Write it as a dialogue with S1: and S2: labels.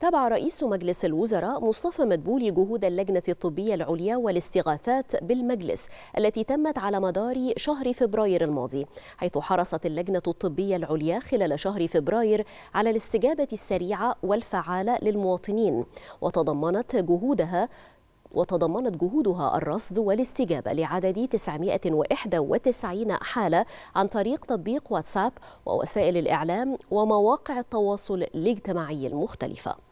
S1: تابع رئيس مجلس الوزراء مصطفى مدبولي جهود اللجنة الطبية العليا والاستغاثات بالمجلس التي تمت على مدار شهر فبراير الماضي حيث حرصت اللجنة الطبية العليا خلال شهر فبراير على الاستجابة السريعة والفعالة للمواطنين وتضمنت جهودها وتضمنت جهودها الرصد والاستجابة لعدد 991 حالة عن طريق تطبيق واتساب ووسائل الإعلام ومواقع التواصل الاجتماعي المختلفة